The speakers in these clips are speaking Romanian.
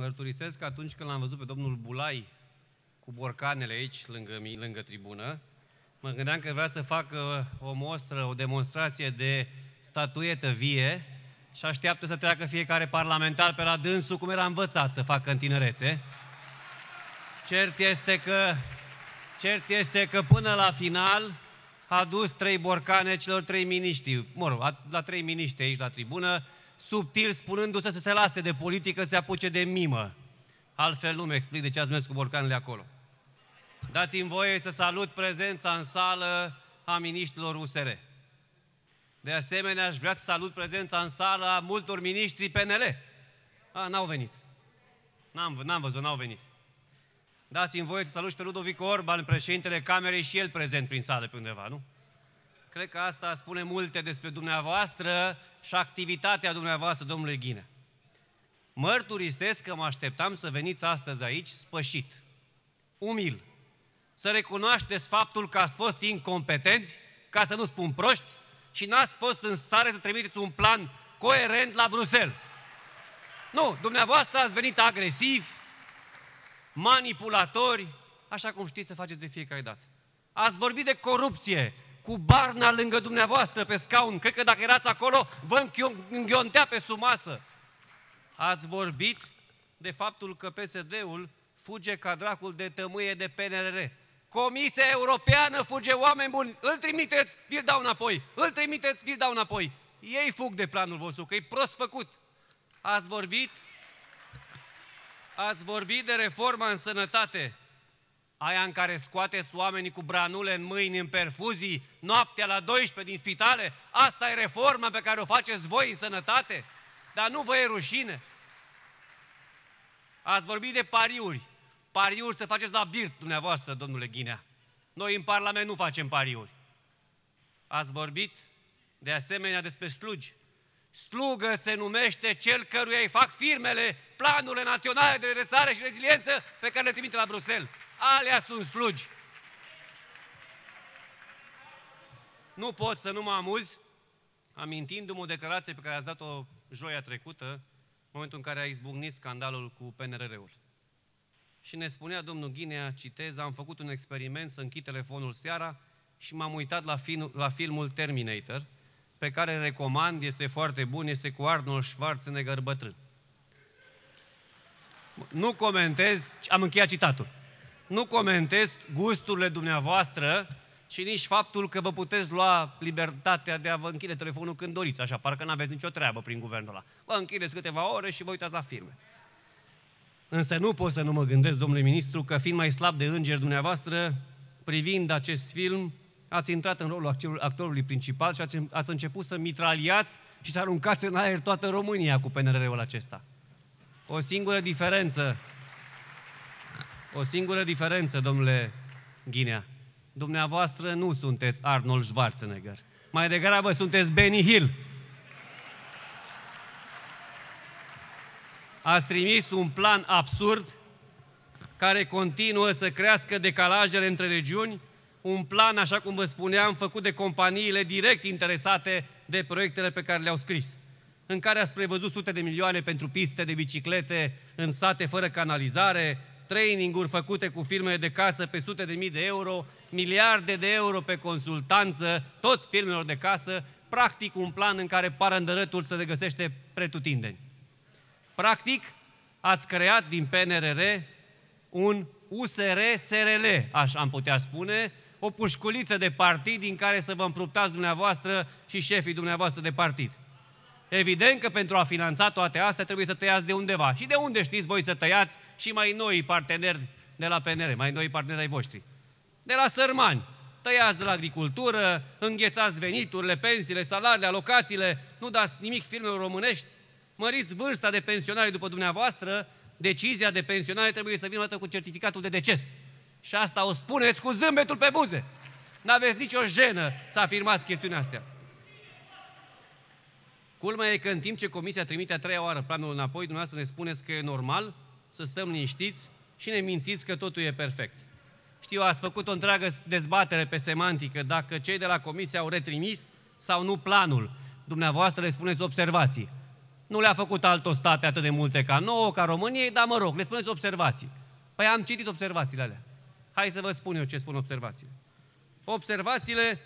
Mărturisesc că atunci când l-am văzut pe domnul Bulai cu borcanele aici, lângă, lângă tribună, mă gândeam că vrea să facă o mostră, o demonstrație de statuetă vie și așteaptă să treacă fiecare parlamentar pe la dânsul, cum era învățat să facă în tinerețe. Cert este că, cert este că până la final a dus trei borcane celor trei miniștri, mă rog, la trei miniștri aici la tribună, subtil spunându-se să se lase de politică, să se apuce de mimă. Altfel nu-mi explic de ce ați mers cu borcanele acolo. Dați-mi voie să salut prezența în sală a miniștilor USR. De asemenea, aș vrea să salut prezența în sală a multor miniștri PNL. A, n-au venit. N-am, n-am văzut, n-au venit. Dați-mi voie să salut și pe Ludovic Orban, președintele Camerei, și el prezent prin sală pe undeva, nu? Cred că asta spune multe despre dumneavoastră și activitatea dumneavoastră, domnule Ghine. Mărturisesc că mă așteptam să veniți astăzi aici spășit, umil, să recunoașteți faptul că ați fost incompetenți, ca să nu spun proști, și n-ați fost în stare să trimiteți un plan coerent la Bruxelles. Nu, dumneavoastră ați venit agresivi, manipulatori, așa cum știți să faceți de fiecare dată. Ați vorbit de corupție, cu Barna lângă dumneavoastră pe scaun. Cred că dacă erați acolo, vă înghiontea pe sumasă. Ați vorbit de faptul că PSD-ul fuge ca dracul de tămâie de PNRR. Comisia Europeană fuge oameni buni, îl trimiteți, vi-l dau înapoi, îl trimiteți, vi-l dau înapoi. Ei fug de planul vostru, că e prost făcut. Ați vorbit? Ați vorbit de reforma în sănătate aia în care scoateți oamenii cu branule în mâini, în perfuzii, noaptea la 12 din spitale, asta e reforma pe care o faceți voi în sănătate, dar nu vă e rușine. Ați vorbit de pariuri. Pariuri să faceți la birt, dumneavoastră, domnule Ghinea. Noi în Parlament nu facem pariuri. Ați vorbit de asemenea despre slugi. Slugă se numește cel căruia îi fac firmele planurile naționale de redresare și reziliență pe care le trimite la Bruxelles. Alea sunt slugi. Nu pot să nu mă amuz, amintindu-mă o declarație pe care ați dat-o joia trecută, în momentul în care a izbucnit scandalul cu PNRR-ul. Și ne spunea domnul Ghinea, citez, am făcut un experiment să închid telefonul seara și m-am uitat la, film, la filmul Terminator, pe care îl recomand, este foarte bun, este cu Arnold Schwarzenegger bătrân. Nu comentez, am încheiat citatul nu comentez gusturile dumneavoastră și nici faptul că vă puteți lua libertatea de a vă închide telefonul când doriți, așa, parcă nu aveți nicio treabă prin guvernul ăla. Vă închideți câteva ore și vă uitați la filme. Însă nu pot să nu mă gândesc, domnule ministru, că fiind mai slab de înger dumneavoastră, privind acest film, ați intrat în rolul actorului principal și ați, ați început să mitraliați și să aruncați în aer toată România cu PNR-ul acesta. O singură diferență o singură diferență, domnule Ghinea. Dumneavoastră nu sunteți Arnold Schwarzenegger. Mai degrabă sunteți Benny Hill. Ați trimis un plan absurd care continuă să crească decalajele între regiuni, un plan, așa cum vă spuneam, făcut de companiile direct interesate de proiectele pe care le-au scris, în care ați prevăzut sute de milioane pentru piste de biciclete în sate fără canalizare, traininguri făcute cu firmele de casă pe sute de mii de euro, miliarde de euro pe consultanță, tot firmelor de casă, practic un plan în care parândărătul se regăsește pretutindeni. Practic, ați creat din PNRR un USR-SRL, aș am putea spune, o pușculiță de partid din care să vă împruptați dumneavoastră și șefii dumneavoastră de partid. Evident că pentru a finanța toate astea trebuie să tăiați de undeva. Și de unde știți voi să tăiați și mai noi parteneri de la PNR, mai noi parteneri ai voștri? De la sărmani. Tăiați de la agricultură, înghețați veniturile, pensiile, salariile, alocațiile, nu dați nimic firmelor românești, măriți vârsta de pensionare după dumneavoastră, decizia de pensionare trebuie să vină cu certificatul de deces. Și asta o spuneți cu zâmbetul pe buze. N-aveți nicio jenă să afirmați chestiunea asta. Culmea e că în timp ce comisia trimite a treia oară planul înapoi, dumneavoastră ne spuneți că e normal să stăm liniștiți și ne mințiți că totul e perfect. Știu, ați făcut o întreagă dezbatere pe semantică dacă cei de la comisie au retrimis sau nu planul. Dumneavoastră le spuneți observații. Nu le-a făcut altă state atât de multe ca nouă, ca României, dar mă rog, le spuneți observații. Păi am citit observațiile alea. Hai să vă spun eu ce spun observațiile. Observațiile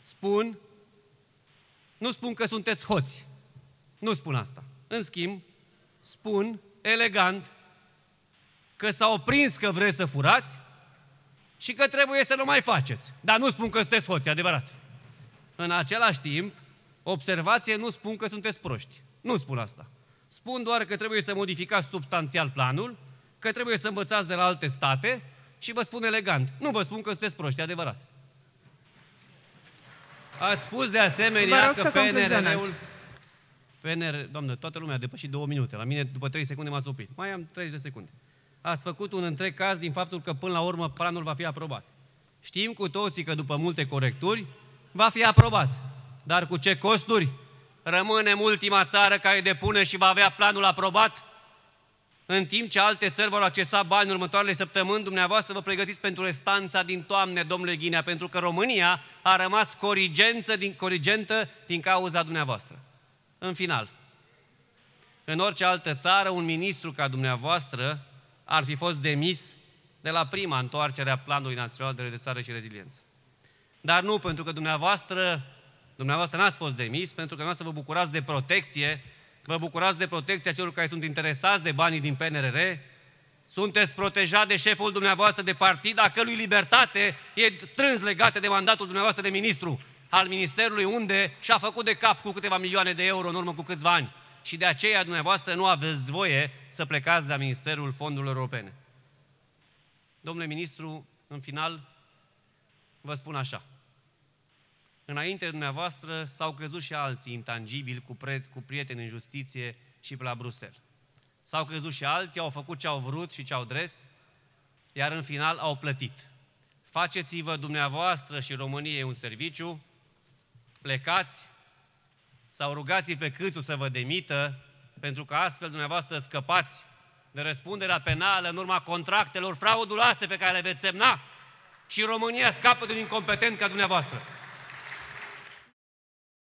spun nu spun că sunteți hoți. Nu spun asta. În schimb, spun elegant că s a oprins că vreți să furați și că trebuie să nu mai faceți. Dar nu spun că sunteți hoți, adevărat. În același timp, observație, nu spun că sunteți proști. Nu spun asta. Spun doar că trebuie să modificați substanțial planul, că trebuie să învățați de la alte state și vă spun elegant. Nu vă spun că sunteți proști, adevărat. Ați spus de asemenea că PNRL-ul... PNR, doamnă, toată lumea a depășit două minute. La mine, după 3 secunde, m-ați oprit. Mai am 30 de secunde. Ați făcut un întreg caz din faptul că, până la urmă, planul va fi aprobat. Știm cu toții că, după multe corecturi, va fi aprobat. Dar cu ce costuri? Rămânem ultima țară care depune și va avea planul aprobat? În timp ce alte țări vor accesa bani în următoarele săptămâni, dumneavoastră vă pregătiți pentru restanța din toamnă, domnule Ghinea, pentru că România a rămas corigență din, corigentă din cauza dumneavoastră. În final, în orice altă țară, un ministru ca dumneavoastră ar fi fost demis de la prima întoarcere a Planului Național de Redesare și Reziliență. Dar nu, pentru că dumneavoastră, dumneavoastră n-ați fost demis, pentru că dumneavoastră vă bucurați de protecție vă bucurați de protecția celor care sunt interesați de banii din PNRR, sunteți protejat de șeful dumneavoastră de partid, a cărui libertate e strâns legată de mandatul dumneavoastră de ministru al Ministerului, unde și-a făcut de cap cu câteva milioane de euro în urmă cu câțiva ani. Și de aceea dumneavoastră nu aveți voie să plecați de la Ministerul Fondurilor Europene. Domnule ministru, în final, vă spun așa. Înainte de dumneavoastră s-au crezut și alții intangibili cu, pre- cu prieteni în justiție și pe la Bruxelles. S-au crezut și alții, au făcut ce au vrut și ce au dres, iar în final au plătit. Faceți-vă dumneavoastră și României un serviciu, plecați sau rugați pe câțu să vă demită, pentru că astfel dumneavoastră scăpați de răspunderea penală în urma contractelor frauduloase pe care le veți semna și România scapă din incompetent ca dumneavoastră.